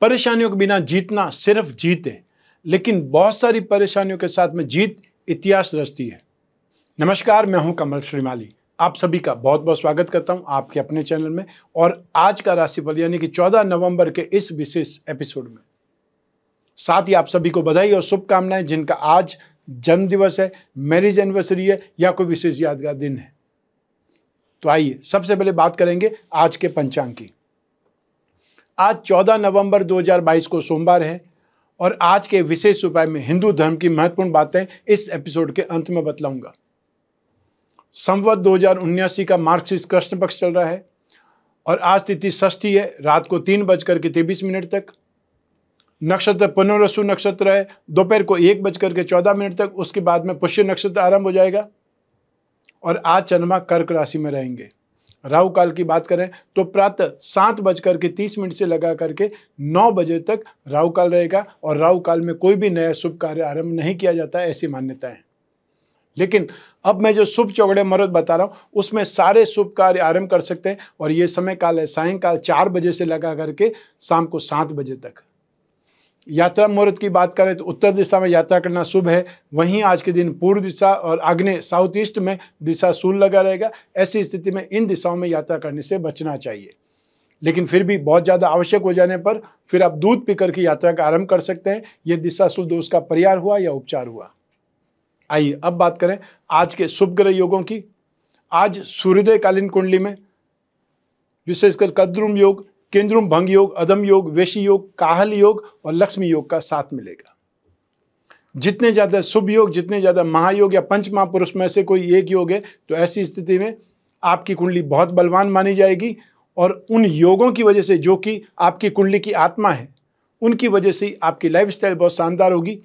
परेशानियों के बिना जीतना सिर्फ जीत है लेकिन बहुत सारी परेशानियों के साथ में जीत इतिहास रचती है नमस्कार मैं हूं कमल श्रीमाली आप सभी का बहुत बहुत स्वागत करता हूं आपके अपने चैनल में और आज का राशिफल यानी कि 14 नवंबर के इस विशेष एपिसोड में साथ ही आप सभी को बधाई और शुभकामनाएं जिनका आज जन्मदिवस है मैरिज एनिवर्सरी है या कोई विशेष यादगार दिन है तो आइए सबसे पहले बात करेंगे आज के पंचांग की आज 14 नवंबर 2022 को सोमवार है और आज के विशेष उपाय में हिंदू धर्म की महत्वपूर्ण बातें इस एपिसोड के अंत में बतलाऊंगा संवत दो का मार्क्सिस कृष्ण पक्ष चल रहा है और आज तिथि षष्ठी है रात को तीन बजकर के तेईस मिनट तक नक्षत्र पुनर्सु नक्षत्र है दोपहर को एक बजकर के चौदह मिनट तक उसके बाद में पुष्य नक्षत्र आरंभ हो जाएगा और आज चंद्रमा कर्क राशि में रहेंगे राहु काल की बात करें तो प्रातः सात बजकर के तीस मिनट से लगा करके नौ बजे तक राहु काल रहेगा और राहु काल में कोई भी नया शुभ कार्य आरंभ नहीं किया जाता ऐसी मान्यता है लेकिन अब मैं जो शुभ चौगड़े मरद बता रहा हूँ उसमें सारे शुभ कार्य आरंभ कर सकते हैं और ये समय काल है सायंकाल चार बजे से लगा करके शाम को सात बजे तक यात्रा मुहूर्त की बात करें तो उत्तर दिशा में यात्रा करना शुभ है वहीं आज के दिन पूर्व दिशा और आग्ने साउथ ईस्ट में दिशा सूल लगा रहेगा ऐसी स्थिति में इन दिशाओं में यात्रा करने से बचना चाहिए लेकिन फिर भी बहुत ज़्यादा आवश्यक हो जाने पर फिर आप दूध पीकर की यात्रा का आरंभ कर सकते हैं ये दिशा शुद्ध दोष का परिहार हुआ या उपचार हुआ आइए अब बात करें आज के शुभ ग्रह योगों की आज सूर्योदयकालीन कुंडली में विशेषकर कद्रुम योग केंद्रुम भंग योग अदम योग वेशी योग काहल योग और लक्ष्मी योग का साथ मिलेगा जितने ज़्यादा शुभ योग जितने ज़्यादा महायोग या पंच महापुरुष में से कोई एक योग है तो ऐसी स्थिति में आपकी कुंडली बहुत बलवान मानी जाएगी और उन योगों की वजह से जो कि आपकी कुंडली की आत्मा है उनकी वजह से आपकी लाइफ स्टाइल बहुत शानदार होगी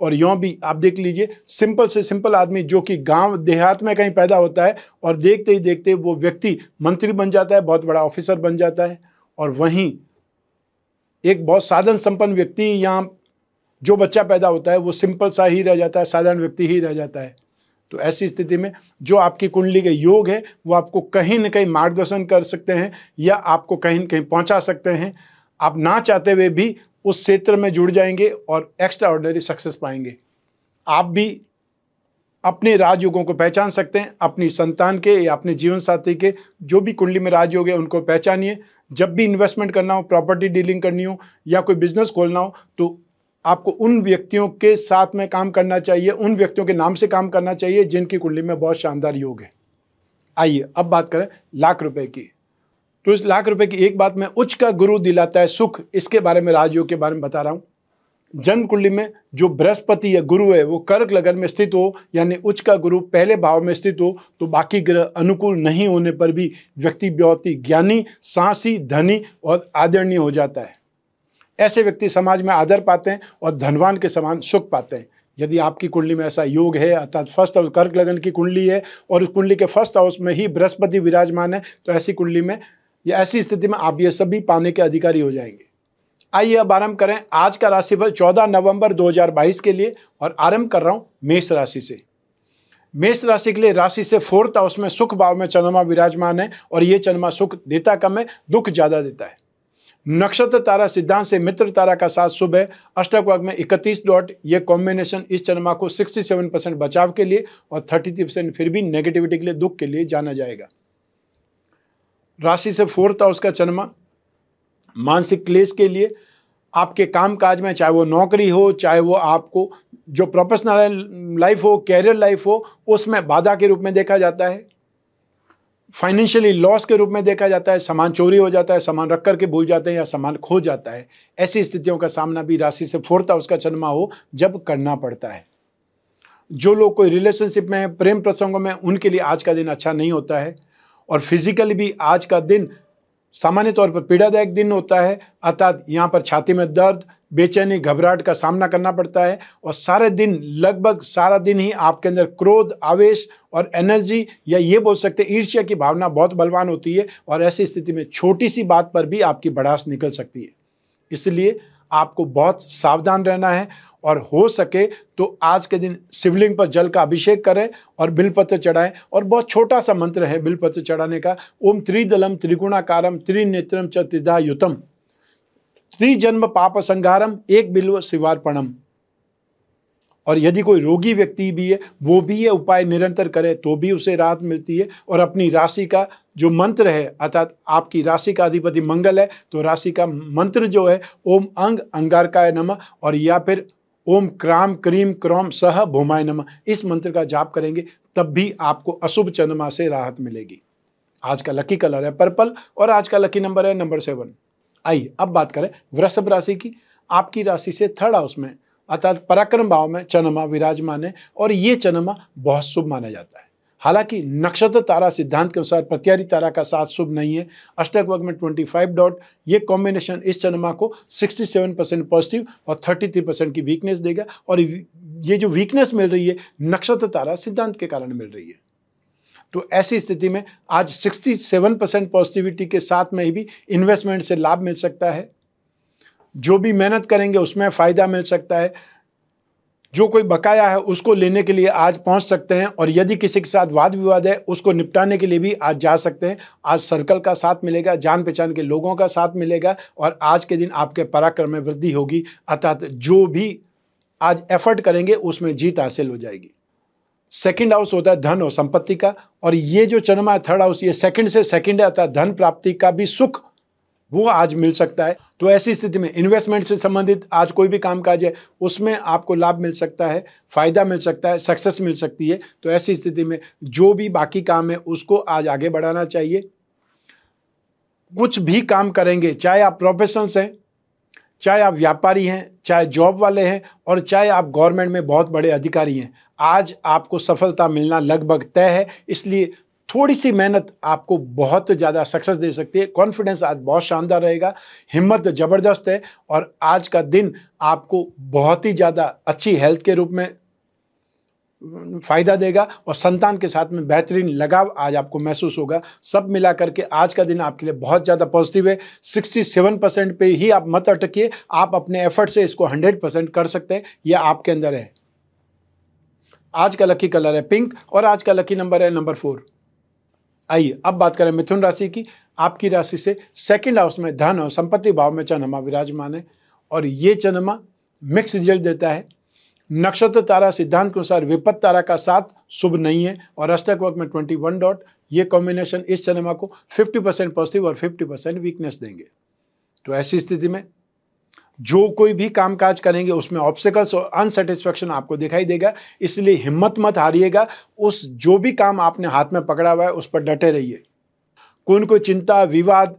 और यों भी आप देख लीजिए सिंपल से सिंपल आदमी जो कि गांव देहात में कहीं पैदा होता है और देखते ही देखते वो व्यक्ति मंत्री बन जाता है बहुत बड़ा ऑफिसर बन जाता है और वहीं एक बहुत साधन संपन्न व्यक्ति या जो बच्चा पैदा होता है वो सिंपल सा ही रह जाता है साधारण व्यक्ति ही रह जाता है तो ऐसी स्थिति में जो आपकी कुंडली के योग है वो आपको कहीं ना कहीं मार्गदर्शन कर सकते हैं या आपको कहीं ना कहीं पहुंचा सकते हैं आप ना चाहते हुए भी उस क्षेत्र में जुड़ जाएंगे और एक्स्ट्रा ऑर्डनरी सक्सेस पाएंगे आप भी अपने राजयोगों को पहचान सकते हैं अपनी संतान के या अपने जीवन साथी के जो भी कुंडली में राजयोग है उनको पहचानिए जब भी इन्वेस्टमेंट करना हो प्रॉपर्टी डीलिंग करनी हो या कोई बिजनेस खोलना हो तो आपको उन व्यक्तियों के साथ में काम करना चाहिए उन व्यक्तियों के नाम से काम करना चाहिए जिनकी कुंडली में बहुत शानदार योग है आइए अब बात करें लाख रुपए की तो इस लाख रुपए की एक बात में उच्च का गुरु दिलाता है सुख इसके बारे में राजयोग के बारे में बता रहा हूं जन्म कुंडली में जो बृहस्पति या गुरु है वो कर्क लगन में स्थित हो यानी उच्च का गुरु पहले भाव में स्थित हो तो बाकी ग्रह अनुकूल नहीं होने पर भी व्यक्ति व्यक्ति ज्ञानी साहसी धनी और आदरणीय हो जाता है ऐसे व्यक्ति समाज में आदर पाते हैं और धनवान के समान सुख पाते हैं यदि आपकी कुंडली में ऐसा योग है अर्थात फर्स्ट हाउस कर्क लगन की कुंडली है और उस कुंडली के फर्स्ट हाउस में ही बृहस्पति विराजमान है तो ऐसी कुंडली में या ऐसी स्थिति में आप ये सभी पाने के अधिकारी हो जाएंगे आइए अब आरंभ करें आज का राशिफल 14 नवंबर 2022 के लिए और आरंभ कर रहा हूं मेष राशि से मेष राशि के लिए राशि से फोर्थ हाउस में सुख भाव में चंद्रमा विराजमान है और ये चंद्रमा सुख देता कम है दुख ज़्यादा देता है नक्षत्र तारा सिद्धांत से मित्र तारा का साथ शुभ है अष्टक वर्ग में 31 डॉट ये कॉम्बिनेशन इस चंद्रमा को 67 परसेंट बचाव के लिए और 33 परसेंट फिर भी नेगेटिविटी के लिए दुख के लिए जाना जाएगा राशि से फोर्थ हाउस का चंद्रमा मानसिक क्लेश के लिए आपके काम काज में चाहे वो नौकरी हो चाहे वो आपको जो प्रोफेशनल लाइफ हो कैरियर लाइफ हो उसमें बाधा के रूप में देखा जाता है फाइनेंशियली लॉस के रूप में देखा जाता है सामान चोरी हो जाता है सामान रख कर के भूल जाते हैं या सामान खो जाता है ऐसी स्थितियों का सामना भी राशि से फोड़ता उसका चन्मा हो जब करना पड़ता है जो लोग कोई रिलेशनशिप में प्रेम प्रसंगों में उनके लिए आज का दिन अच्छा नहीं होता है और फिजिकली भी आज का दिन सामान्य तौर पर पीड़ादायक दिन होता है अर्थात यहाँ पर छाती में दर्द बेचैनी घबराहट का सामना करना पड़ता है और सारे दिन लगभग सारा दिन ही आपके अंदर क्रोध आवेश और एनर्जी या ये बोल सकते हैं ईर्ष्या की भावना बहुत बलवान होती है और ऐसी स्थिति में छोटी सी बात पर भी आपकी बढ़ास निकल सकती है इसलिए आपको बहुत सावधान रहना है और हो सके तो आज के दिन शिवलिंग पर जल का अभिषेक करें और बिलपत्र चढ़ाएं और बहुत छोटा सा मंत्र है बिलपत्र चढ़ाने का ओम त्रिदलम त्रिगुणाकारम त्रिनेत्रम च त्रिधायुतम त्रिजन्म पाप संघारम एक बिल्व शिवार्पणम और यदि कोई रोगी व्यक्ति भी है वो भी ये उपाय निरंतर करे तो भी उसे राहत मिलती है और अपनी राशि का जो मंत्र है अर्थात आपकी राशि का अधिपति मंगल है तो राशि का मंत्र जो है ओम अंग अंगारकाय नमः और या फिर ओम क्राम क्रीम क्रॉम सह भूमाय नम इस मंत्र का जाप करेंगे तब भी आपको अशुभ चंद्रमा से राहत मिलेगी आज का लकी कलर है पर्पल और आज का लकी नंबर है नंबर सेवन आइए अब बात करें वृषभ राशि की आपकी राशि से थर्ड हाउस में अर्थात पराक्रम भाव में चंद्रमा विराजमान है और ये चंद्रमा बहुत शुभ माना जाता है हालांकि नक्षत्र तारा सिद्धांत के अनुसार प्रत्यारी तारा का साथ शुभ नहीं है अष्टक वर्ग में 25 डॉट ये कॉम्बिनेशन इस चंद्रमा को 67 परसेंट पॉजिटिव और 33 परसेंट की वीकनेस देगा और ये जो वीकनेस मिल रही है नक्षत्र तारा सिद्धांत के कारण मिल रही है तो ऐसी स्थिति में आज 67 परसेंट पॉजिटिविटी के साथ में भी इन्वेस्टमेंट से लाभ मिल सकता है जो भी मेहनत करेंगे उसमें फ़ायदा मिल सकता है जो कोई बकाया है उसको लेने के लिए आज पहुंच सकते हैं और यदि किसी के साथ वाद विवाद है उसको निपटाने के लिए भी आज जा सकते हैं आज सर्कल का साथ मिलेगा जान पहचान के लोगों का साथ मिलेगा और आज के दिन आपके पराक्रम में वृद्धि होगी अर्थात जो भी आज एफर्ट करेंगे उसमें जीत हासिल हो जाएगी सेकेंड हाउस होता है धन और संपत्ति का और ये जो चरमा है थर्ड हाउस ये सेकंड से सेकेंड है अर्थात धन प्राप्ति का भी सुख वो आज मिल सकता है तो ऐसी स्थिति में इन्वेस्टमेंट से संबंधित आज कोई भी काम काज है उसमें आपको लाभ मिल सकता है फ़ायदा मिल सकता है सक्सेस मिल सकती है तो ऐसी स्थिति में जो भी बाकी काम है उसको आज आगे बढ़ाना चाहिए कुछ भी काम करेंगे चाहे आप प्रोफेशनल्स हैं चाहे आप व्यापारी हैं चाहे जॉब वाले हैं और चाहे आप गवर्नमेंट में बहुत बड़े अधिकारी हैं आज आपको सफलता मिलना लगभग तय है इसलिए थोड़ी सी मेहनत आपको बहुत ज़्यादा सक्सेस दे सकती है कॉन्फिडेंस आज बहुत शानदार रहेगा हिम्मत ज़बरदस्त है और आज का दिन आपको बहुत ही ज़्यादा अच्छी हेल्थ के रूप में फ़ायदा देगा और संतान के साथ में बेहतरीन लगाव आज आपको महसूस होगा सब मिला करके आज का दिन आपके लिए बहुत ज़्यादा पॉजिटिव है 67 परसेंट पर ही आप मत अटकिए आप अपने एफर्ट से इसको 100 परसेंट कर सकते हैं यह आपके अंदर है आज का लकी कलर है पिंक और आज का लकी नंबर है नंबर फोर आइए अब बात करें मिथुन राशि की आपकी राशि से सेकंड हाउस में धन और संपत्ति भाव में चंद्रमा विराजमान है और ये चंद्रमा मिक्स रिजल्ट देता है नक्षत्र तारा सिद्धांत के अनुसार विपत्त तारा का साथ शुभ नहीं है और अष्टक वर्क में वन डॉट ये कॉम्बिनेशन इस चंद्रमा को फिफ्टी परसेंट पॉजिटिव और फिफ्टी परसेंट वीकनेस देंगे तो ऐसी स्थिति में जो कोई भी कामकाज करेंगे उसमें ऑब्स्टिकल्स और अनसेटिस्फेक्शन आपको दिखाई देगा इसलिए हिम्मत मत हारिएगा उस जो भी काम आपने हाथ में पकड़ा हुआ है उस पर डटे रहिए कोई कोई चिंता विवाद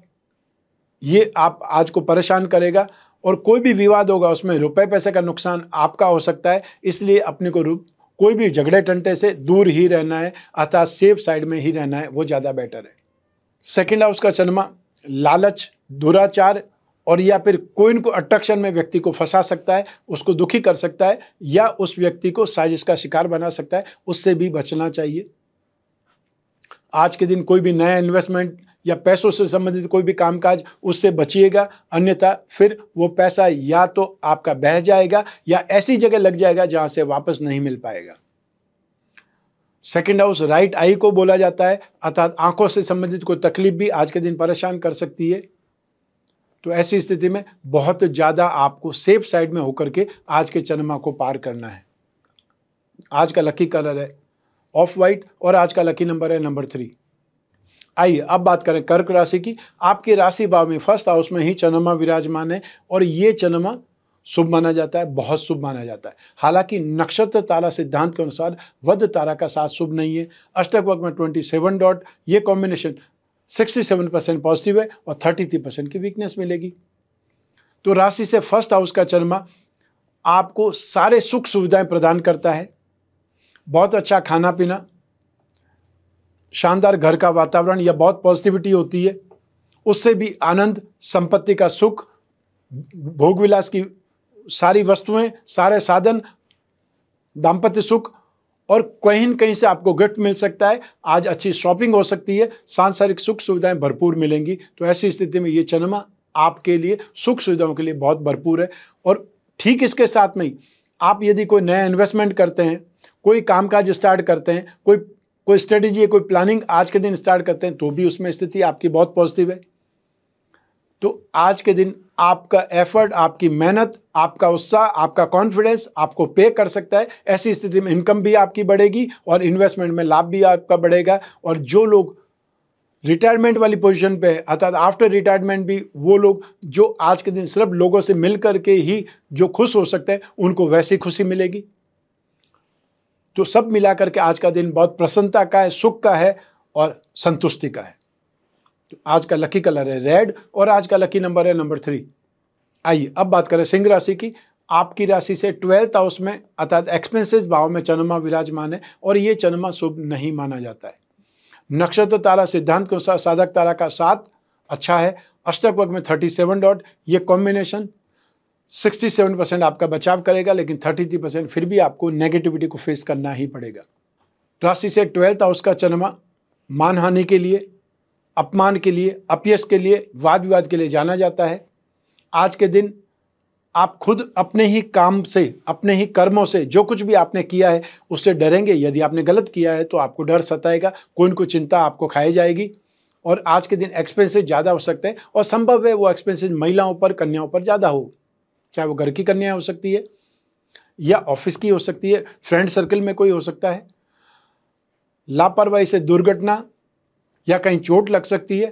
ये आप आज को परेशान करेगा और कोई भी विवाद होगा उसमें रुपए पैसे का नुकसान आपका हो सकता है इसलिए अपने को कोई भी झगड़े टंटे से दूर ही रहना है अर्थात सेफ साइड में ही रहना है वो ज़्यादा बेटर है सेकेंड हाउस का चन्मा लालच दुराचार और या फिर कोई को अट्रैक्शन में व्यक्ति को फंसा सकता है उसको दुखी कर सकता है या उस व्यक्ति को साजिश का शिकार बना सकता है उससे भी बचना चाहिए आज के दिन कोई भी नया इन्वेस्टमेंट या पैसों से संबंधित कोई भी कामकाज उससे बचिएगा अन्यथा फिर वो पैसा या तो आपका बह जाएगा या ऐसी जगह लग जाएगा जहां से वापस नहीं मिल पाएगा सेकेंड हाउस राइट आई को बोला जाता है अर्थात आंखों से संबंधित कोई तकलीफ भी आज के दिन परेशान कर सकती है तो ऐसी स्थिति में बहुत ज़्यादा आपको सेफ साइड में होकर के आज के चंद्रमा को पार करना है आज का लकी कलर है ऑफ वाइट और आज का लकी नंबर है नंबर थ्री आइए अब बात करें कर्क राशि की आपकी राशि भाव में फर्स्ट हाउस में ही चंद्रमा विराजमान है और ये चंद्रमा शुभ माना जाता है बहुत शुभ माना जाता है हालांकि नक्षत्र तारा सिद्धांत के अनुसार वध तारा का साथ शुभ नहीं है अष्टक वक्त में ट्वेंटी सेवन डॉट ये कॉम्बिनेशन 67 परसेंट पॉजिटिव है और 33 परसेंट की वीकनेस मिलेगी तो राशि से फर्स्ट हाउस का चरमा आपको सारे सुख सुविधाएं प्रदान करता है बहुत अच्छा खाना पीना शानदार घर का वातावरण या बहुत पॉजिटिविटी होती है उससे भी आनंद संपत्ति का सुख भोग विलास की सारी वस्तुएं सारे साधन दाम्पत्य सुख और कहीं न कहीं से आपको गिफ्ट मिल सकता है आज अच्छी शॉपिंग हो सकती है सांसारिक सुख सुविधाएं भरपूर मिलेंगी तो ऐसी स्थिति में ये चंद्रमा आपके लिए सुख सुविधाओं के लिए बहुत भरपूर है और ठीक इसके साथ में ही आप यदि कोई नया इन्वेस्टमेंट करते हैं कोई कामकाज स्टार्ट करते हैं कोई कोई स्ट्रेटेजी कोई प्लानिंग आज के दिन स्टार्ट करते हैं तो भी उसमें स्थिति आपकी बहुत पॉजिटिव है तो आज के दिन आपका एफर्ट आपकी मेहनत आपका उत्साह आपका कॉन्फिडेंस आपको पे कर सकता है ऐसी स्थिति में इनकम भी आपकी बढ़ेगी और इन्वेस्टमेंट में लाभ भी आपका बढ़ेगा और जो लोग रिटायरमेंट वाली पोजीशन पे है अर्थात आफ्टर रिटायरमेंट भी वो लोग जो आज के दिन सिर्फ लोगों से मिल करके ही जो खुश हो सकते हैं उनको वैसी खुशी मिलेगी तो सब मिला करके आज का दिन बहुत प्रसन्नता का है सुख का है और संतुष्टि का है तो आज का लकी कलर है रेड और आज का लकी नंबर है नंबर थ्री आइए अब बात करें सिंह राशि की आपकी राशि से ट्वेल्थ हाउस में अर्थात एक्सपेंसिव भाव में चंद्रमा विराजमान है और ये चंद्रमा शुभ नहीं माना जाता है नक्षत्र तारा सिद्धांत के अनुसार साधक तारा का साथ अच्छा है अष्टक वर्ग में थर्टी सेवन डॉट ये कॉम्बिनेशन सिक्सटी सेवन परसेंट आपका बचाव करेगा लेकिन थर्टी थ्री परसेंट फिर भी आपको नेगेटिविटी को फेस करना ही पड़ेगा राशि से ट्वेल्थ हाउस का चंद्रमा मानहानि के लिए अपमान के लिए अपयश के लिए वाद विवाद के लिए जाना जाता है आज के दिन आप खुद अपने ही काम से अपने ही कर्मों से जो कुछ भी आपने किया है उससे डरेंगे यदि आपने गलत किया है तो आपको डर सताएगा कोई ना कोई चिंता आपको खाई जाएगी और आज के दिन एक्सपेंसिव ज़्यादा हो सकते हैं और संभव है वो एक्सपेंसिव महिलाओं पर कन्याओं पर ज़्यादा हो चाहे वो घर की कन्या हो सकती है या ऑफिस की हो सकती है फ्रेंड सर्कल में कोई हो सकता है लापरवाही से दुर्घटना या कहीं चोट लग सकती है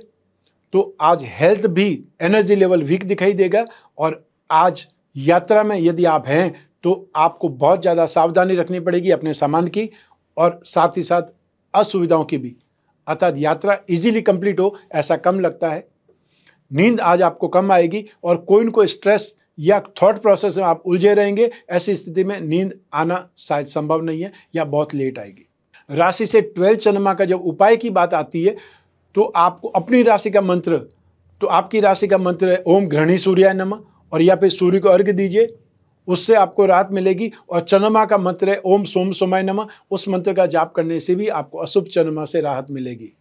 तो आज हेल्थ भी एनर्जी लेवल वीक दिखाई देगा और आज यात्रा में यदि आप हैं तो आपको बहुत ज़्यादा सावधानी रखनी पड़ेगी अपने सामान की और साथ ही साथ असुविधाओं की भी अर्थात यात्रा इजीली कंप्लीट हो ऐसा कम लगता है नींद आज आपको कम आएगी और कोई न कोई स्ट्रेस या थॉट प्रोसेस में आप उलझे रहेंगे ऐसी स्थिति में नींद आना शायद संभव नहीं है या बहुत लेट आएगी राशि से ट्वेल्थ चंद्रमा का जब उपाय की बात आती है तो आपको अपनी राशि का मंत्र तो आपकी राशि का मंत्र है ओम घृणी सूर्याय नम और या फिर सूर्य को अर्घ दीजिए उससे आपको राहत मिलेगी और चंद्रमा का मंत्र है ओम सोम सोमाय नम उस मंत्र का जाप करने से भी आपको अशुभ चंद्रमा से राहत मिलेगी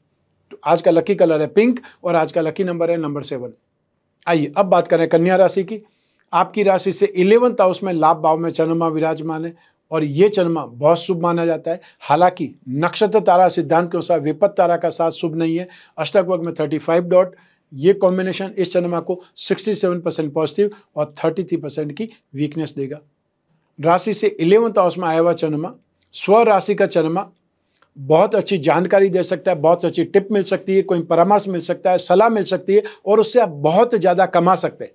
तो आज का लकी कलर है पिंक और आज का लकी नंबर है नंबर सेवन आइए अब बात करें कन्या राशि की आपकी राशि से इलेवंथ हाउस में लाभ भाव में चंद्रमा विराजमान है और ये चंद्रमा बहुत शुभ माना जाता है हालांकि नक्षत्र तारा सिद्धांत के अनुसार विपत तारा का साथ शुभ नहीं है अष्टक वर्ग में 35 डॉट ये कॉम्बिनेशन इस चंद्रमा को 67 परसेंट पॉजिटिव और 33 परसेंट की वीकनेस देगा राशि से इलेवंथ हाउस में आया हुआ चंद्रमा स्व राशि का चंद्रमा बहुत अच्छी जानकारी दे सकता है बहुत अच्छी टिप मिल सकती है कोई परामर्श मिल सकता है सलाह मिल सकती है और उससे आप बहुत ज़्यादा कमा सकते हैं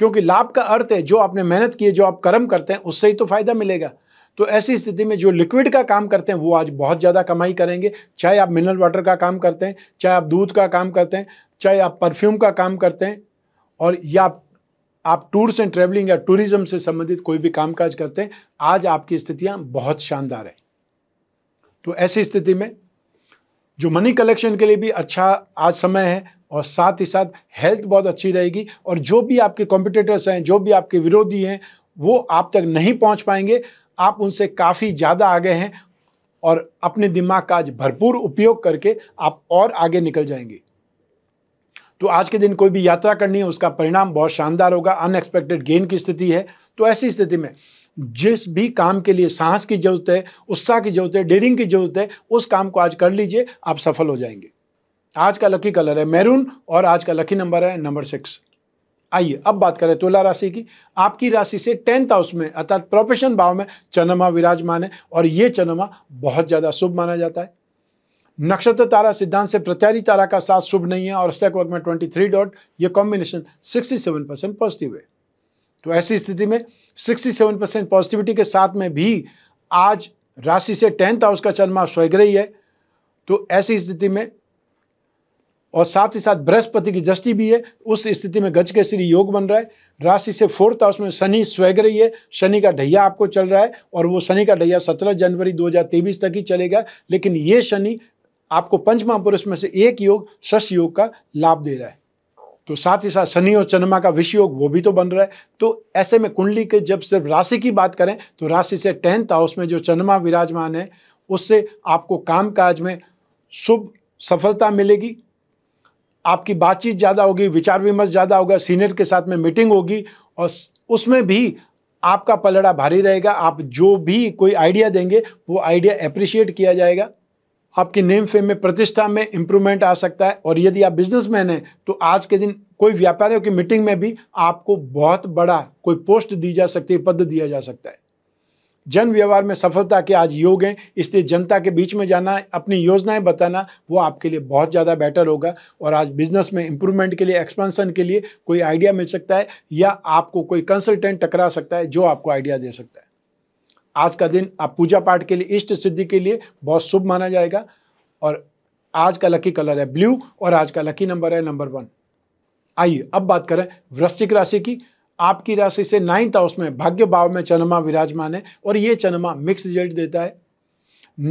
क्योंकि लाभ का अर्थ है जो आपने मेहनत की है जो आप कर्म करते हैं उससे ही तो फायदा मिलेगा तो ऐसी स्थिति में जो लिक्विड का काम करते हैं वो आज बहुत ज़्यादा कमाई करेंगे चाहे आप मिनरल वाटर का काम करते हैं चाहे आप दूध का काम करते हैं चाहे आप परफ्यूम का काम करते हैं और या आप टूर्स एंड ट्रेवलिंग या टूरिज्म से संबंधित कोई भी कामकाज करते हैं आज आपकी स्थितियाँ बहुत शानदार है तो ऐसी स्थिति में जो मनी कलेक्शन के लिए भी अच्छा आज समय है और साथ ही साथ हेल्थ बहुत अच्छी रहेगी और जो भी आपके कॉम्पिटिटर्स हैं जो भी आपके विरोधी हैं वो आप तक नहीं पहुंच पाएंगे आप उनसे काफ़ी ज़्यादा आगे हैं और अपने दिमाग का आज भरपूर उपयोग करके आप और आगे निकल जाएंगे तो आज के दिन कोई भी यात्रा करनी है उसका परिणाम बहुत शानदार होगा अनएक्सपेक्टेड गेन की स्थिति है तो ऐसी स्थिति में जिस भी काम के लिए साहस की जरूरत है उत्साह की जरूरत है डेरिंग की जरूरत है उस काम को आज कर लीजिए आप सफल हो जाएंगे आज का लकी कलर है मैरून और आज का लकी नंबर है नंबर सिक्स आइए अब बात करें तुला राशि की आपकी राशि से टेंथ हाउस में अर्थात प्रोफेशन भाव में चंद्रमा विराजमान है और ये चंद्रमा बहुत ज़्यादा शुभ माना जाता है नक्षत्र तारा सिद्धांत से प्रत्यारी तारा का साथ शुभ नहीं है और अस्तक वर्ग में ट्वेंटी थ्री डॉट ये combination sixty seven percent positive है तो ऐसी स्थिति में सिक्सटी सेवन परसेंट पॉजिटिविटी के साथ में भी आज राशि से टेंथ हाउस का चंद्रमा स्वग्रही है तो ऐसी स्थिति में और साथ ही साथ बृहस्पति की दृष्टि भी है उस स्थिति में गज के श्री योग बन रहा है राशि से फोर्थ हाउस में शनि स्वैग रही है शनि का ढैया आपको चल रहा है और वो शनि का ढैया सत्रह जनवरी दो तक ही चलेगा लेकिन ये शनि आपको पंचमा पुरुष में से एक योग शश योग का लाभ दे रहा है तो साथ ही साथ शनि और चंद्रमा का विष योग वो भी तो बन रहा है तो ऐसे में कुंडली के जब सिर्फ राशि की बात करें तो राशि से टेंथ हाउस में जो चंद्रमा विराजमान है उससे आपको काम काज में शुभ सफलता मिलेगी आपकी बातचीत ज़्यादा होगी विचार विमर्श ज़्यादा होगा सीनियर के साथ में मीटिंग होगी और उसमें भी आपका पलड़ा भारी रहेगा आप जो भी कोई आइडिया देंगे वो आइडिया अप्रिशिएट किया जाएगा आपकी नेम फेम में प्रतिष्ठा में इम्प्रूवमेंट आ सकता है और यदि आप बिजनेसमैन हैं तो आज के दिन कोई व्यापारियों की मीटिंग में भी आपको बहुत बड़ा कोई पोस्ट दी जा सकती है पद दिया जा सकता है जन व्यवहार में सफलता के आज योग हैं इसलिए जनता के बीच में जाना अपनी योजनाएं बताना वो आपके लिए बहुत ज़्यादा बेटर होगा और आज बिजनेस में इंप्रूवमेंट के लिए एक्सपेंशन के लिए कोई आइडिया मिल सकता है या आपको कोई कंसल्टेंट टकरा सकता है जो आपको आइडिया दे सकता है आज का दिन आप पूजा पाठ के लिए इष्ट सिद्धि के लिए बहुत शुभ माना जाएगा और आज का लकी कलर है ब्लू और आज का लकी नंबर है नंबर वन आइए अब बात करें वृश्चिक राशि की आपकी राशि से नाइन्थ हाउस में भाग्य भाव में चंद्रमा विराजमान है और ये चंद्रमा मिक्स रिजल्ट देता है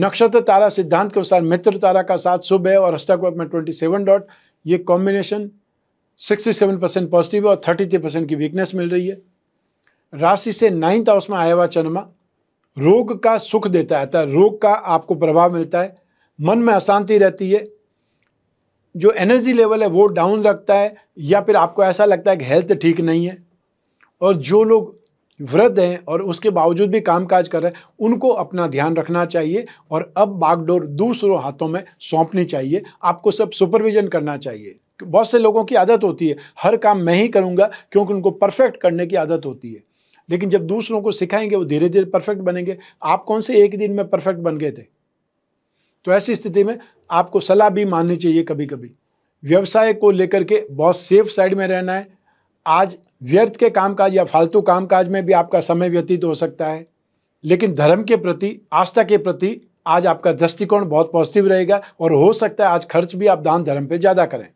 नक्षत्र तारा सिद्धांत के अनुसार मित्र तारा का साथ शुभ है और अष्टाक में ट्वेंटी सेवन डॉट ये combination sixty seven percent positive है और थर्टी थ्री परसेंट की वीकनेस मिल रही है राशि से नाइन्थ हाउस में आया हुआ चंद्रमा रोग का सुख देता है रोग का आपको प्रभाव मिलता है मन में अशांति रहती है जो एनर्जी लेवल है वो डाउन रखता है या फिर आपको ऐसा लगता है कि हेल्थ ठीक नहीं है और जो लोग वृद्ध हैं और उसके बावजूद भी कामकाज कर रहे हैं उनको अपना ध्यान रखना चाहिए और अब बागडोर दूसरों हाथों में सौंपनी चाहिए आपको सब सुपरविजन करना चाहिए बहुत से लोगों की आदत होती है हर काम मैं ही करूँगा क्योंकि उनको परफेक्ट करने की आदत होती है लेकिन जब दूसरों को सिखाएंगे वो धीरे धीरे परफेक्ट बनेंगे आप कौन से एक दिन में परफेक्ट बन गए थे तो ऐसी स्थिति में आपको सलाह भी माननी चाहिए कभी कभी व्यवसाय को लेकर के बहुत सेफ साइड में रहना है आज व्यर्थ के कामकाज या फालतू कामकाज में भी आपका समय व्यतीत हो सकता है लेकिन धर्म के प्रति आस्था के प्रति आज आपका दृष्टिकोण बहुत पॉजिटिव रहेगा और हो सकता है आज खर्च भी आप दान धर्म पे ज़्यादा करें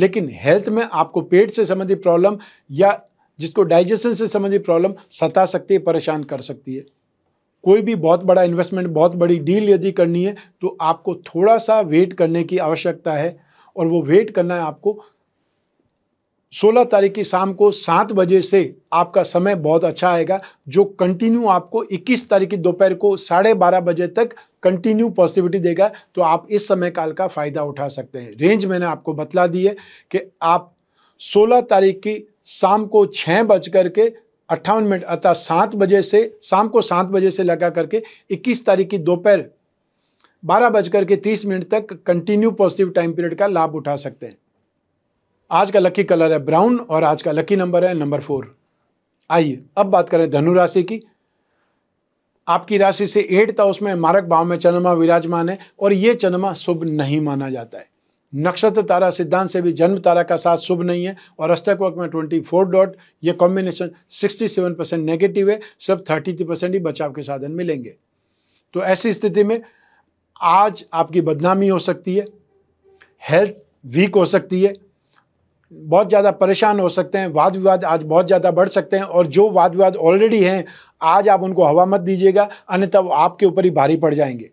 लेकिन हेल्थ में आपको पेट से संबंधित प्रॉब्लम या जिसको डाइजेशन से संबंधित प्रॉब्लम सता सकती है परेशान कर सकती है कोई भी बहुत बड़ा इन्वेस्टमेंट बहुत बड़ी डील यदि करनी है तो आपको थोड़ा सा वेट करने की आवश्यकता है और वो वेट करना है आपको 16 तारीख की शाम को सात बजे से आपका समय बहुत अच्छा आएगा जो कंटिन्यू आपको 21 तारीख की दोपहर को साढ़े बारह बजे तक कंटिन्यू पॉजिटिविटी देगा तो आप इस समय काल का फ़ायदा उठा सकते हैं रेंज मैंने आपको बतला दी है कि आप 16 तारीख की शाम को छः बज कर के अट्ठावन मिनट अर्थात सात बजे से शाम को सात बजे से लगा करके इक्कीस तारीख की दोपहर बारह बजकर के तीस मिनट तक कंटिन्यू पॉजिटिव टाइम पीरियड का लाभ उठा सकते हैं आज का लकी कलर है ब्राउन और आज का लकी नंबर है नंबर फोर आइए अब बात करें धनु राशि की आपकी राशि से एट हाउस में मारक भाव में चंद्रमा विराजमान है और ये चंद्रमा शुभ नहीं माना जाता है नक्षत्र तारा सिद्धांत से भी जन्म तारा का साथ शुभ नहीं है और अष्टक वर्क में ट्वेंटी फोर डॉट ये combination sixty seven percent negative है सब थर्टी थ्री परसेंट ही बचाव के साधन मिलेंगे तो ऐसी स्थिति में आज आपकी बदनामी हो सकती है हेल्थ वीक हो सकती है बहुत ज़्यादा परेशान हो सकते हैं वाद विवाद आज बहुत ज़्यादा बढ़ सकते हैं और जो वाद विवाद ऑलरेडी हैं आज आप उनको हवा मत दीजिएगा अन्यथा वो आपके ऊपर ही भारी पड़ जाएंगे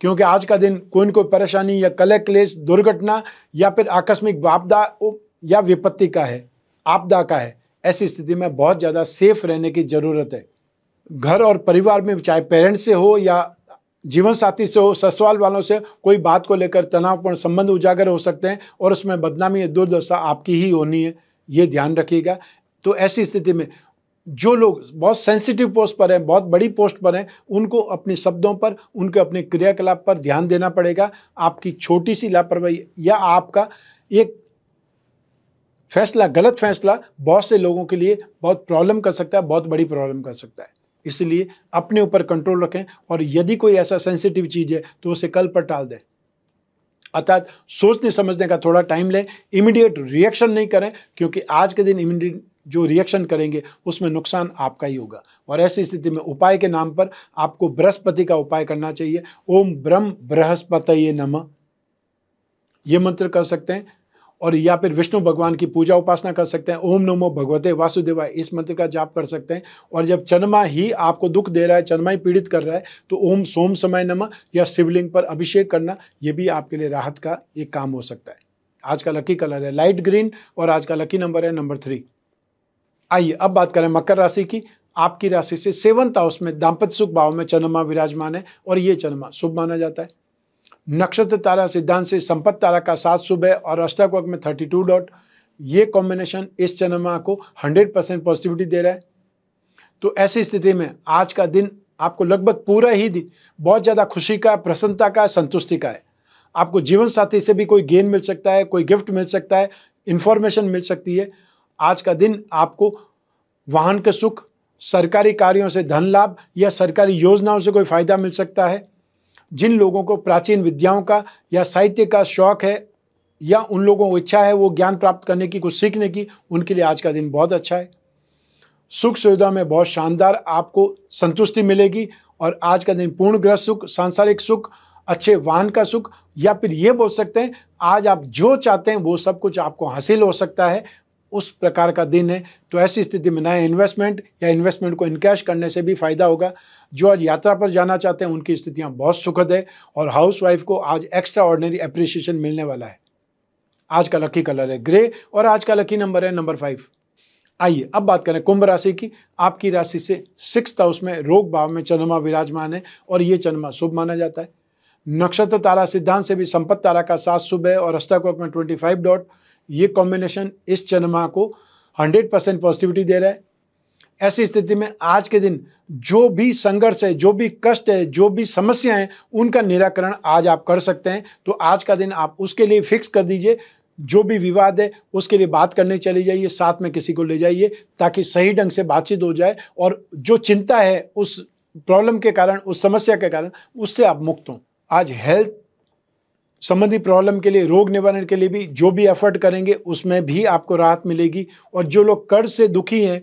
क्योंकि आज का दिन कोई न कोई परेशानी या कले क्लेश दुर्घटना या फिर आकस्मिक आपदा या विपत्ति का है आपदा का है ऐसी स्थिति में बहुत ज़्यादा सेफ रहने की ज़रूरत है घर और परिवार में चाहे पेरेंट्स से हो या जीवन साथी से हो ससुराल वालों से कोई बात को लेकर तनावपूर्ण संबंध उजागर हो सकते हैं और उसमें बदनामी दुर्दशा आपकी ही होनी है ये ध्यान रखिएगा तो ऐसी स्थिति में जो लोग बहुत सेंसिटिव पोस्ट पर हैं बहुत बड़ी पोस्ट पर हैं उनको अपने शब्दों पर उनके अपने क्रियाकलाप पर ध्यान देना पड़ेगा आपकी छोटी सी लापरवाही या आपका एक फैसला गलत फैसला बहुत से लोगों के लिए बहुत प्रॉब्लम कर सकता है बहुत बड़ी प्रॉब्लम कर सकता है इसलिए अपने ऊपर कंट्रोल रखें और यदि कोई ऐसा सेंसिटिव चीज़ है तो उसे कल पर टाल दें अर्थात सोचने समझने का थोड़ा टाइम लें इमीडिएट रिएक्शन नहीं करें क्योंकि आज के दिन इमीडिएट जो रिएक्शन करेंगे उसमें नुकसान आपका ही होगा और ऐसी स्थिति में उपाय के नाम पर आपको बृहस्पति का उपाय करना चाहिए ओम ब्रह्म बृहस्पत नम ये मंत्र कर सकते हैं और या फिर विष्णु भगवान की पूजा उपासना कर सकते हैं ओम नमो भगवते वासुदेवाय इस मंत्र का जाप कर सकते हैं और जब चन्मा ही आपको दुख दे रहा है चन्मा ही पीड़ित कर रहा है तो ओम सोम समय नम या शिवलिंग पर अभिषेक करना ये भी आपके लिए राहत का एक काम हो सकता है आज का लकी कलर है लाइट ग्रीन और आज का लकी नंबर है नंबर थ्री आइए अब बात करें मकर राशि की आपकी राशि से सेवंथ हाउस में दाम्पत्य सुख भाव में चन्मा विराजमान है और ये चन्मा शुभ माना जाता है नक्षत्र तारा सिद्धांत से संपत तारा का सात सुबह और अष्टक वर्ग में थर्टी टू डॉट ये कॉम्बिनेशन इस चंद्रमा को हंड्रेड परसेंट पॉजिटिविटी दे रहा है तो ऐसी स्थिति में आज का दिन आपको लगभग पूरा ही दिन बहुत ज़्यादा खुशी का प्रसन्नता का संतुष्टि का है आपको जीवन साथी से भी कोई गेन मिल सकता है कोई गिफ्ट मिल सकता है इन्फॉर्मेशन मिल सकती है आज का दिन आपको वाहन के सुख सरकारी कार्यों से धन लाभ या सरकारी योजनाओं से कोई फायदा मिल सकता है जिन लोगों को प्राचीन विद्याओं का या साहित्य का शौक है या उन लोगों को इच्छा है वो ज्ञान प्राप्त करने की कुछ सीखने की उनके लिए आज का दिन बहुत अच्छा है सुख सुविधा में बहुत शानदार आपको संतुष्टि मिलेगी और आज का दिन पूर्ण ग्रह सुख सांसारिक सुख अच्छे वाहन का सुख या फिर ये बोल सकते हैं आज आप जो चाहते हैं वो सब कुछ आपको हासिल हो सकता है उस प्रकार का दिन है तो ऐसी स्थिति में नया इन्वेस्टमेंट या इन्वेस्टमेंट को इनकैश करने से भी फ़ायदा होगा जो आज यात्रा पर जाना चाहते हैं उनकी स्थितियाँ बहुत सुखद है और हाउस वाइफ को आज एक्स्ट्रा ऑर्डनरी अप्रिसिएशन मिलने वाला है आज का लकी कलर है ग्रे और आज का लकी नंबर है नंबर फाइव आइए अब बात करें कुंभ राशि की आपकी राशि से सिक्स हाउस में रोग भाव में चंद्रमा विराजमान है और ये चंद्रमा शुभ माना जाता है नक्षत्र तारा सिद्धांत से भी संपत्त तारा का सात शुभ है और हस्तक में ट्वेंटी फाइव डॉट ये कॉम्बिनेशन इस चंद्रमा को 100 परसेंट पॉजिटिविटी दे रहा है ऐसी स्थिति में आज के दिन जो भी संघर्ष है जो भी कष्ट है जो भी समस्या है उनका निराकरण आज आप कर सकते हैं तो आज का दिन आप उसके लिए फिक्स कर दीजिए जो भी विवाद है उसके लिए बात करने चले जाइए साथ में किसी को ले जाइए ताकि सही ढंग से बातचीत हो जाए और जो चिंता है उस प्रॉब्लम के कारण उस समस्या के कारण उससे आप मुक्त हों आज हेल्थ संबंधी प्रॉब्लम के लिए रोग निवारण के लिए भी जो भी एफर्ट करेंगे उसमें भी आपको राहत मिलेगी और जो लोग कर्ज से दुखी हैं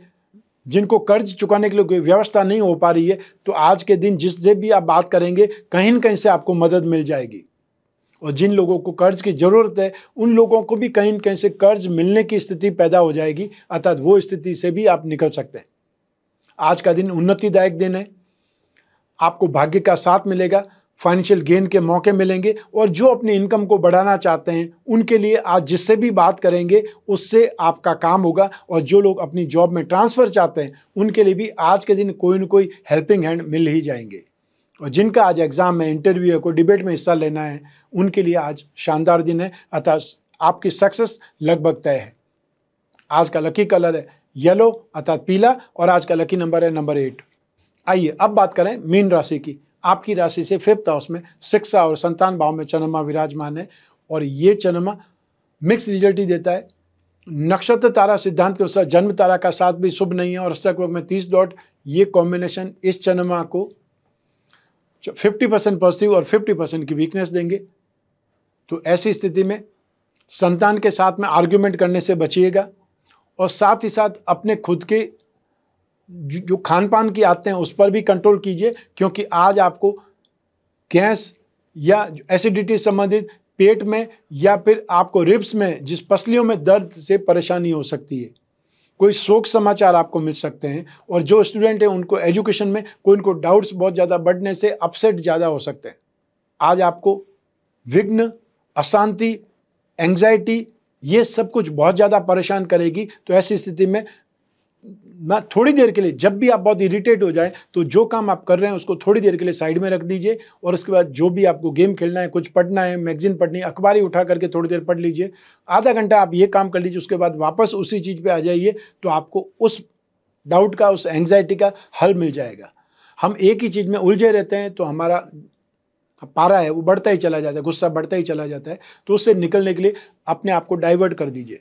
जिनको कर्ज चुकाने के लिए कोई व्यवस्था नहीं हो पा रही है तो आज के दिन जिससे भी आप बात करेंगे कहीं ना कहीं से आपको मदद मिल जाएगी और जिन लोगों को कर्ज की ज़रूरत है उन लोगों को भी कहीं ना कहीं से कर्ज मिलने की स्थिति पैदा हो जाएगी अर्थात वो स्थिति से भी आप निकल सकते हैं आज का दिन उन्नतिदायक दिन है आपको भाग्य का साथ मिलेगा फाइनेंशियल गेन के मौके मिलेंगे और जो अपनी इनकम को बढ़ाना चाहते हैं उनके लिए आज जिससे भी बात करेंगे उससे आपका काम होगा और जो लोग अपनी जॉब में ट्रांसफ़र चाहते हैं उनके लिए भी आज के दिन कोई ना कोई हेल्पिंग हैंड मिल ही जाएंगे और जिनका आज एग्ज़ाम में इंटरव्यू है कोई डिबेट में हिस्सा लेना है उनके लिए आज शानदार दिन है अतः आपकी सक्सेस लगभग तय है आज का लकी कलर है येलो अर्थात पीला और आज का लकी नंबर है नंबर एट आइए अब बात करें मीन राशि की आपकी राशि से फिफ्थ हाउस में शिक्षा और संतान भाव में चंद्रमा विराजमान है और ये चंद्रमा मिक्स रिजल्ट ही देता है नक्षत्र तारा सिद्धांत के अनुसार जन्म तारा का साथ भी शुभ नहीं है और अष्टक में तीस डॉट ये कॉम्बिनेशन इस चंद्रमा को फिफ्टी परसेंट पॉजिटिव और फिफ्टी परसेंट की वीकनेस देंगे तो ऐसी स्थिति में संतान के साथ में आर्ग्यूमेंट करने से बचिएगा और साथ ही साथ अपने खुद के जो खान पान की आते हैं उस पर भी कंट्रोल कीजिए क्योंकि आज आपको गैस या एसिडिटी संबंधित पेट में या फिर आपको रिब्स में जिस पसलियों में दर्द से परेशानी हो सकती है कोई शोक समाचार आपको मिल सकते हैं और जो स्टूडेंट हैं उनको एजुकेशन में कोई उनको डाउट्स बहुत ज़्यादा बढ़ने से अपसेट ज़्यादा हो सकते हैं आज आपको विघ्न अशांति एंग्जाइटी ये सब कुछ बहुत ज़्यादा परेशान करेगी तो ऐसी स्थिति में थोड़ी देर के लिए जब भी आप बहुत इरिटेट हो जाए तो जो काम आप कर रहे हैं उसको थोड़ी देर के लिए साइड में रख दीजिए और उसके बाद जो भी आपको गेम खेलना है कुछ पढ़ना है मैगजीन पढ़नी है अखबारी उठा करके थोड़ी देर पढ़ लीजिए आधा घंटा आप ये काम कर लीजिए उसके बाद वापस उसी चीज़ पर आ जाइए तो आपको उस डाउट का उस एंग्जाइटी का हल मिल जाएगा हम एक ही चीज़ में उलझे रहते हैं तो हमारा पारा है वो बढ़ता ही चला जाता है गुस्सा बढ़ता ही चला जाता है तो उससे निकलने के लिए अपने आप को डाइवर्ट कर दीजिए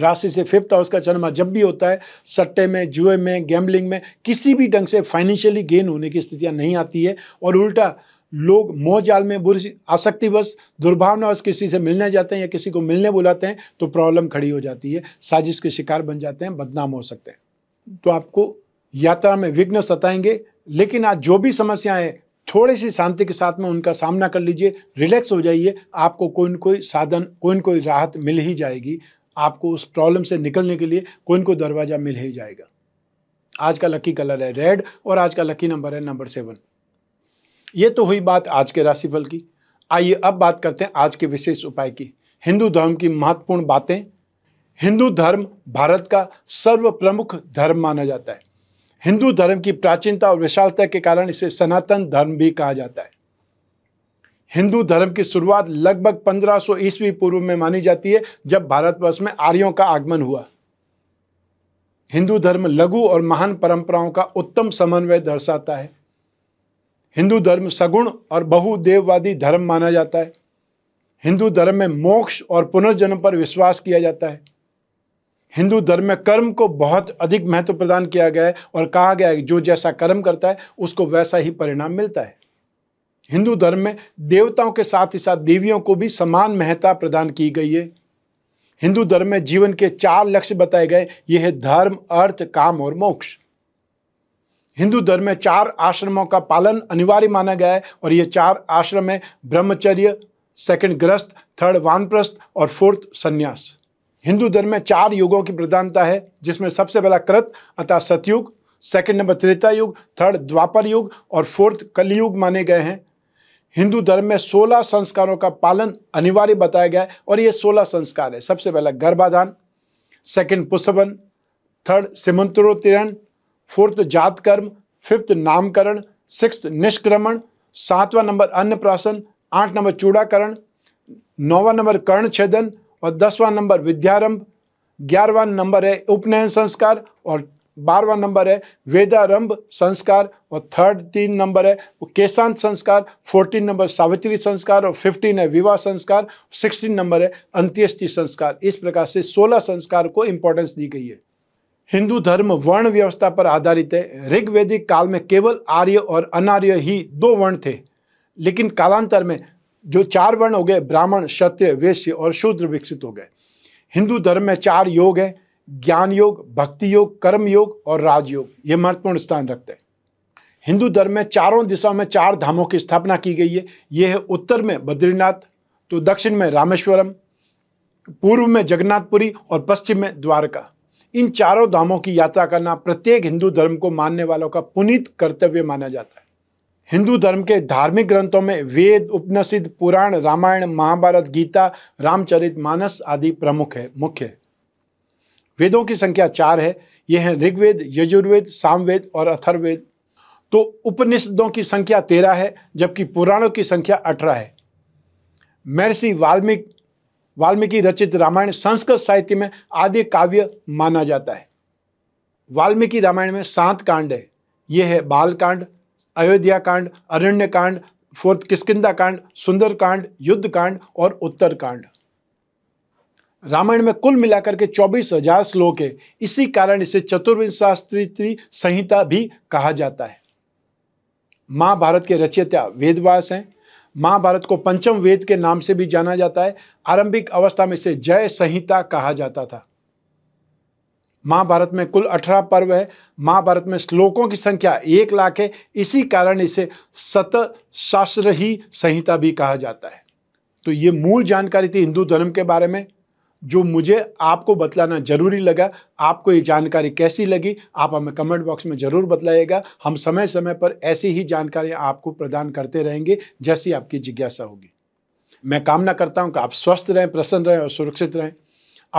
राशि से फिफ्थ हाउस का चंद्रमा जब भी होता है सट्टे में जुए में गैम्बलिंग में किसी भी ढंग से फाइनेंशियली गेन होने की स्थितियाँ नहीं आती है और उल्टा लोग मोहजाल में बुरी आसक्तिवश दुर्भावनावश किसी से मिलने जाते हैं या किसी को मिलने बुलाते हैं तो प्रॉब्लम खड़ी हो जाती है साजिश के शिकार बन जाते हैं बदनाम हो सकते हैं तो आपको यात्रा में विघ्न सताएंगे लेकिन आज जो भी समस्याएं थोड़ी सी शांति के साथ में उनका सामना कर लीजिए रिलैक्स हो जाइए आपको कोई न कोई साधन कोई न कोई राहत मिल ही जाएगी आपको उस प्रॉब्लम से निकलने के लिए कोई ना कोई दरवाज़ा मिल ही जाएगा आज का लकी कलर है रेड और आज का लकी नंबर है नंबर सेवन ये तो हुई बात आज के राशिफल की आइए अब बात करते हैं आज के विशेष उपाय की हिंदू धर्म की महत्वपूर्ण बातें हिंदू धर्म भारत का सर्व प्रमुख धर्म माना जाता है हिंदू धर्म की प्राचीनता और विशालता के कारण इसे सनातन धर्म भी कहा जाता है हिंदू धर्म की शुरुआत लगभग 1500 ईस्वी पूर्व में मानी जाती है जब भारतवर्ष में आर्यों का आगमन हुआ हिंदू धर्म लघु और महान परंपराओं का उत्तम समन्वय दर्शाता है हिंदू धर्म सगुण और बहुदेववादी धर्म माना जाता है हिंदू धर्म में मोक्ष और पुनर्जन्म पर विश्वास किया जाता है हिंदू धर्म में कर्म को बहुत अधिक महत्व प्रदान किया गया है और कहा गया है कि जो जैसा कर्म करता है उसको वैसा ही परिणाम मिलता है हिंदू धर्म में देवताओं के साथ ही साथ देवियों को भी समान महत्ता प्रदान की गई है हिंदू धर्म में जीवन के चार लक्ष्य बताए गए ये है धर्म अर्थ काम और मोक्ष हिंदू धर्म में चार आश्रमों का पालन अनिवार्य माना गया है और ये चार आश्रम है ब्रह्मचर्य सेकंड ग्रस्त थर्ड वानप्रस्थ और फोर्थ संन्यास हिंदू धर्म में चार युगों की प्रधानता है जिसमें सबसे पहला कृत अतः सतयुग सेकंड नंबर त्रेता युग थर्ड द्वापर युग और फोर्थ कलयुग माने गए हैं हिंदू धर्म में 16 संस्कारों का पालन अनिवार्य बताया गया है और ये 16 संस्कार है सबसे पहला गर्भाधान सेकंड पुष्पन थर्ड सिमंत्रोत्तीर्ण फोर्थ जात कर्म फिफ्थ नामकरण सिक्स निष्क्रमण सातवां नंबर अन्नप्राशन आठ नंबर चूड़ाकरण नौवा नंबर कर्ण छेदन और दसवां नंबर विद्यारंभ ग्यारहवां नंबर है उपनयन संस्कार और बारवा नंबर है वेदारंभ संस्कार और थर्ड तीन नंबर है वो केशांत संस्कार फोर्टीन नंबर सावित्री संस्कार और फिफ्टीन है विवाह संस्कार सिक्सटीन नंबर है अंत्येष्टि संस्कार इस प्रकार से सोलह संस्कार को इम्पोर्टेंस दी गई है हिंदू धर्म वर्ण व्यवस्था पर आधारित है ऋग्वेदिक काल में केवल आर्य और अनार्य ही दो वर्ण थे लेकिन कालांतर में जो चार वर्ण हो गए ब्राह्मण क्षत्रिय वैश्य और शूद्र विकसित हो गए हिंदू धर्म में चार योग हैं ज्ञान योग भक्ति योग कर्म योग और राजयोग ये महत्वपूर्ण स्थान रखते हैं हिंदू धर्म में चारों दिशाओं में चार धामों की स्थापना की गई है ये है उत्तर में बद्रीनाथ तो दक्षिण में रामेश्वरम पूर्व में जगन्नाथपुरी और पश्चिम में द्वारका इन चारों धामों की यात्रा करना प्रत्येक हिंदू धर्म को मानने वालों का पुनीत कर्तव्य माना जाता है हिंदू धर्म के धार्मिक ग्रंथों में वेद उपनिषद पुराण रामायण महाभारत गीता रामचरित मानस आदि प्रमुख है मुख्य है वेदों की संख्या चार है ये हैं ऋग्वेद यजुर्वेद सामवेद और अथर्वेद तो उपनिषदों की संख्या तेरह है जबकि पुराणों की संख्या अठारह है महर्षि वाल्मीकि वाल्मीकि रचित रामायण संस्कृत साहित्य में आदि काव्य माना जाता है वाल्मीकि रामायण में सात कांड है ये है बालकांड अयोध्या कांड अरण्य कांड फोर्थ किस्किंदा कांड सुंदर कांड युद्ध कांड और उत्तर कांड रामायण में कुल मिलाकर के चौबीस हजार श्लोक है इसी कारण इसे शास्त्री संहिता भी कहा जाता है महाभारत के रचयिता वेदवास हैं महाभारत को पंचम वेद के नाम से भी जाना जाता है आरंभिक अवस्था में इसे जय संहिता कहा जाता था महाभारत में कुल अठारह पर्व है महाभारत में श्लोकों की संख्या एक लाख है इसी कारण इसे सत शास्त्र ही संहिता भी कहा जाता है तो ये मूल जानकारी थी हिंदू धर्म के बारे में जो मुझे आपको बतलाना ज़रूरी लगा आपको ये जानकारी कैसी लगी आप हमें कमेंट बॉक्स में ज़रूर बतलाइएगा हम समय समय पर ऐसी ही जानकारी आपको प्रदान करते रहेंगे जैसी आपकी जिज्ञासा होगी मैं कामना करता हूँ कि आप स्वस्थ रहें प्रसन्न रहें और सुरक्षित रहें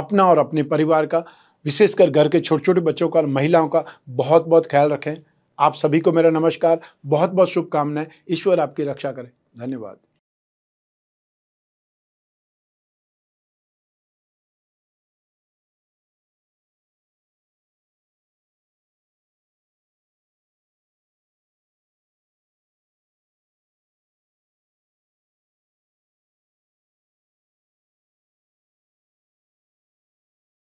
अपना और अपने परिवार का विशेषकर घर के छोटे छोटे बच्चों का और महिलाओं का बहुत बहुत ख्याल रखें आप सभी को मेरा नमस्कार बहुत बहुत शुभकामनाएं ईश्वर आपकी रक्षा करें धन्यवाद